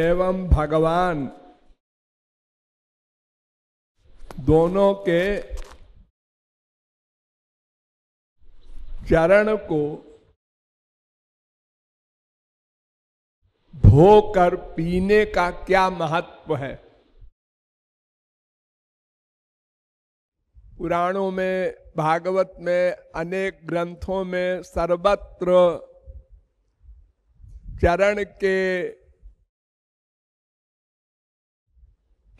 एवं भगवान दोनों के चरण को धोकर पीने का क्या महत्व है पुराणों में भागवत में अनेक ग्रंथों में सर्वत्र चरण के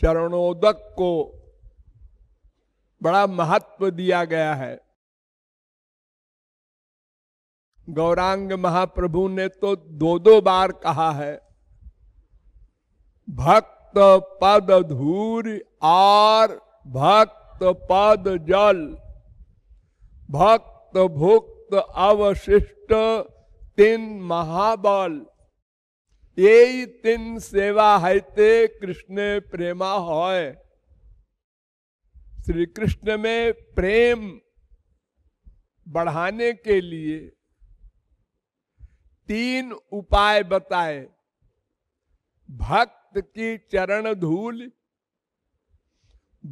चरणोदक को बड़ा महत्व दिया गया है गौरांग महाप्रभु ने तो दो दो बार कहा है भक्त पद धूर और भक्त पद जल भक्त भुक्त अवशिष्ट तीन महाबल यही तीन सेवा ते कृष्ण प्रेमा हो श्री कृष्ण में प्रेम बढ़ाने के लिए तीन उपाय बताए भक्त की चरण धूल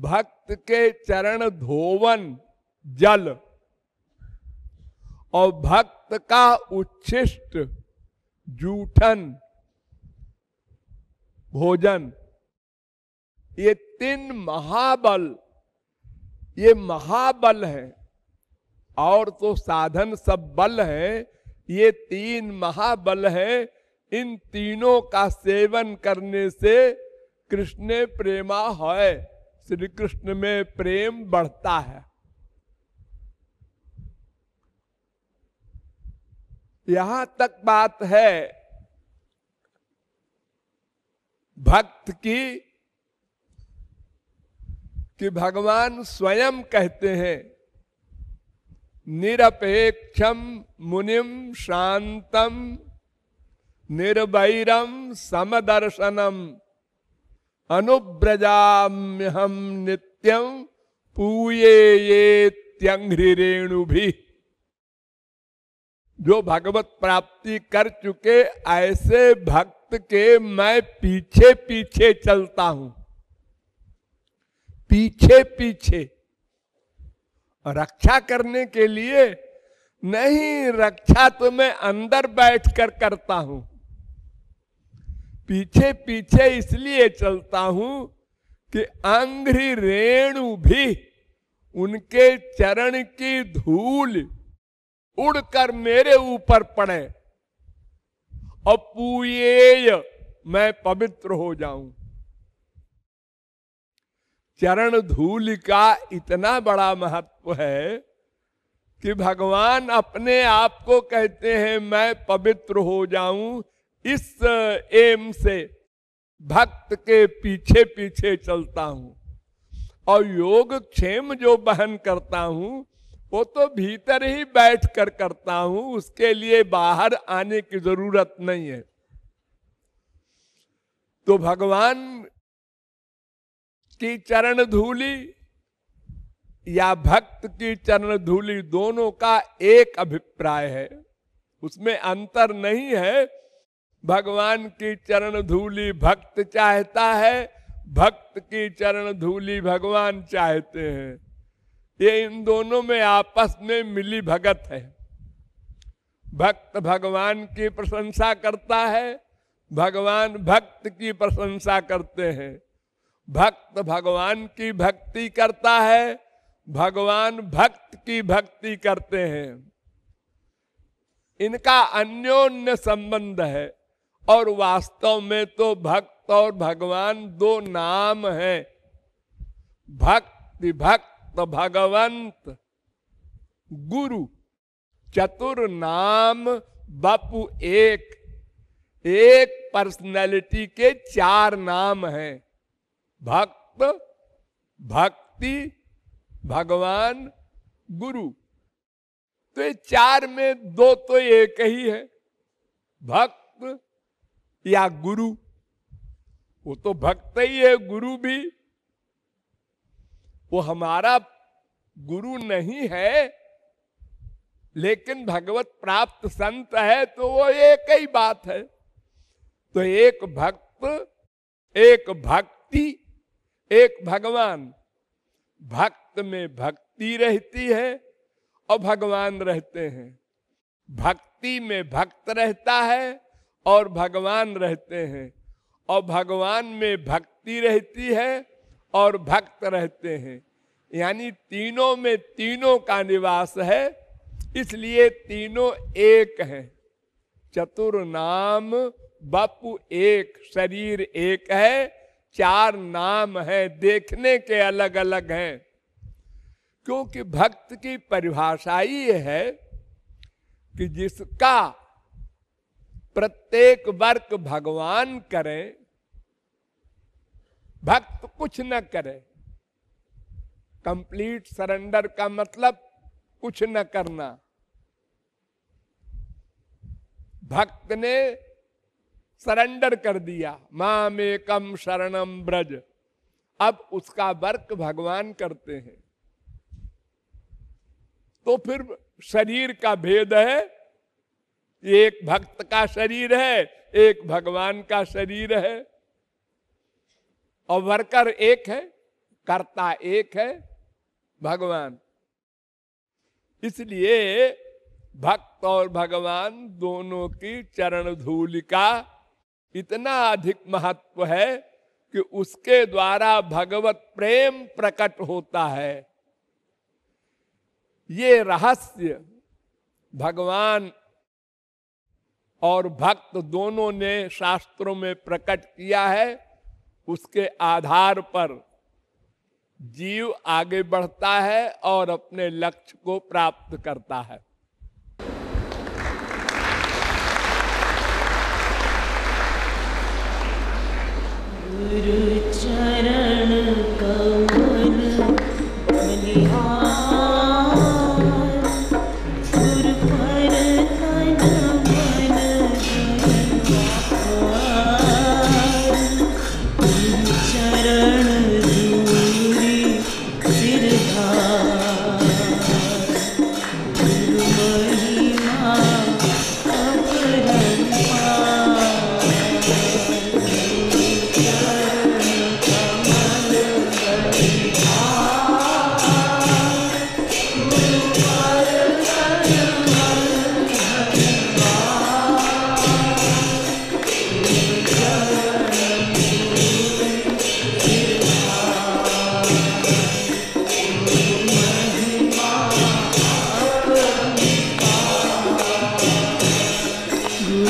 भक्त के चरण धोवन जल और भक्त का उच्छिष्ट जूठन भोजन ये तीन महाबल ये महाबल है और तो साधन सब बल है ये तीन महाबल है इन तीनों का सेवन करने से कृष्ण प्रेमा है श्री कृष्ण में प्रेम बढ़ता है यहां तक बात है भक्त की कि भगवान स्वयं कहते हैं निरपेक्षम मुनिम शांतम निर्वैरम समदर्शनम अनुब्रजाम्य हम नित्यम पूये ये रेणु भी जो भगवत प्राप्ति कर चुके ऐसे भक्त भक्त के मैं पीछे पीछे चलता हूं पीछे पीछे रक्षा करने के लिए नहीं रक्षा तो मैं अंदर बैठकर करता हूं पीछे पीछे इसलिए चलता हूं कि आंध्री रेणु भी उनके चरण की धूल उड़कर मेरे ऊपर पड़े अपूय मैं पवित्र हो जाऊं चरण धूल का इतना बड़ा महत्व है कि भगवान अपने आप को कहते हैं मैं पवित्र हो जाऊं इस एम से भक्त के पीछे पीछे चलता हूं और योग क्षेम जो बहन करता हूं वो तो भीतर ही बैठ कर करता हूं उसके लिए बाहर आने की जरूरत नहीं है तो भगवान की चरण धूली या भक्त की चरण धूली दोनों का एक अभिप्राय है उसमें अंतर नहीं है भगवान की चरण धूली भक्त चाहता है भक्त की चरण धूली भगवान चाहते हैं ये इन दोनों में आपस में मिली भगत है भक्त भगवान की प्रशंसा करता है भगवान भक्त की प्रशंसा करते हैं भक्त भगवान की भक्ति करता है भगवान भक्त की भक्ति करते हैं इनका अन्योन्य संबंध है और वास्तव में तो भक्त और भगवान दो नाम हैं भक्ति भक्त भक्त भगवंत गुरु चतुर नाम बापू एक एक पर्सनैलिटी के चार नाम हैं भक्त भक्ति भगवान गुरु तो ये चार में दो तो एक ही है भक्त या गुरु वो तो भक्त ही है गुरु भी वो हमारा गुरु नहीं है लेकिन भगवत प्राप्त संत है तो वो एक ही बात है तो एक भक्त एक भक्ति एक भगवान भक्त में भक्ति रहती है और भगवान रहते हैं भक्ति में भक्त रहता है और भगवान रहते हैं और भगवान में भक्ति रहती है और भक्त रहते हैं यानी तीनों में तीनों का निवास है इसलिए तीनों एक हैं चतुर नाम बपु एक शरीर एक है चार नाम है देखने के अलग अलग हैं क्योंकि भक्त की परिभाषा ये है कि जिसका प्रत्येक वर्क भगवान करें भक्त कुछ न करे कंप्लीट सरेंडर का मतलब कुछ न करना भक्त ने सरेंडर कर दिया माम कम शरणम ब्रज अब उसका वर्क भगवान करते हैं तो फिर शरीर का भेद है एक भक्त का शरीर है एक भगवान का शरीर है और वर्कर एक है कर्ता एक है भगवान इसलिए भक्त और भगवान दोनों की चरण धूल का इतना अधिक महत्व है कि उसके द्वारा भगवत प्रेम प्रकट होता है ये रहस्य भगवान और भक्त दोनों ने शास्त्रों में प्रकट किया है उसके आधार पर जीव आगे बढ़ता है और अपने लक्ष्य को प्राप्त करता है गुरु चरण कौ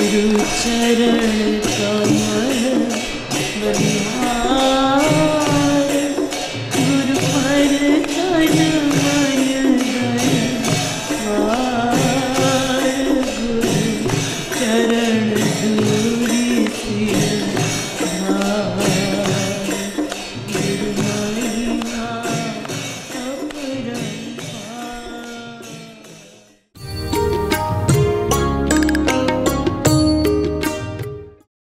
गुरु चरण कमल बनिहार